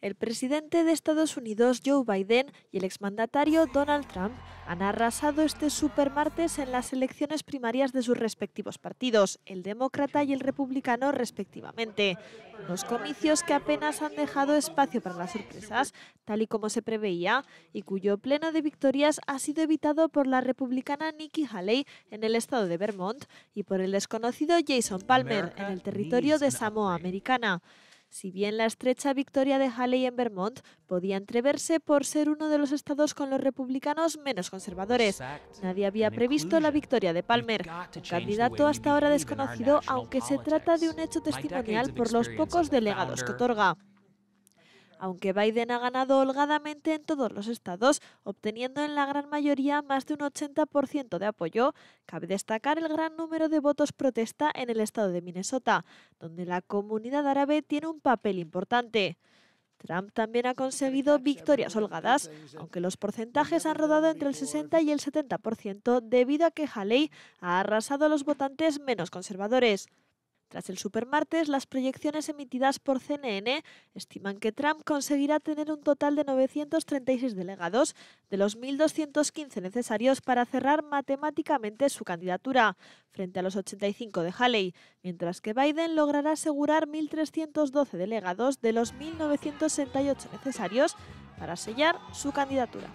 el presidente de Estados Unidos Joe Biden y el exmandatario Donald Trump han arrasado este supermartes en las elecciones primarias de sus respectivos partidos, el demócrata y el republicano respectivamente. Unos comicios que apenas han dejado espacio para las sorpresas, tal y como se preveía, y cuyo pleno de victorias ha sido evitado por la republicana Nikki Haley en el estado de Vermont y por el desconocido Jason Palmer en el territorio de Samoa Americana si bien la estrecha victoria de Haley en Vermont podía entreverse por ser uno de los estados con los republicanos menos conservadores. Nadie había previsto la victoria de Palmer, candidato hasta ahora desconocido, aunque se trata de un hecho testimonial por los pocos delegados que otorga aunque Biden ha ganado holgadamente en todos los estados, obteniendo en la gran mayoría más de un 80% de apoyo, cabe destacar el gran número de votos protesta en el estado de Minnesota, donde la comunidad árabe tiene un papel importante. Trump también ha conseguido victorias holgadas, aunque los porcentajes han rodado entre el 60 y el 70% debido a que Haley ha arrasado a los votantes menos conservadores. Tras el supermartes, las proyecciones emitidas por CNN estiman que Trump conseguirá tener un total de 936 delegados de los 1.215 necesarios para cerrar matemáticamente su candidatura, frente a los 85 de Haley, mientras que Biden logrará asegurar 1.312 delegados de los 1.968 necesarios para sellar su candidatura.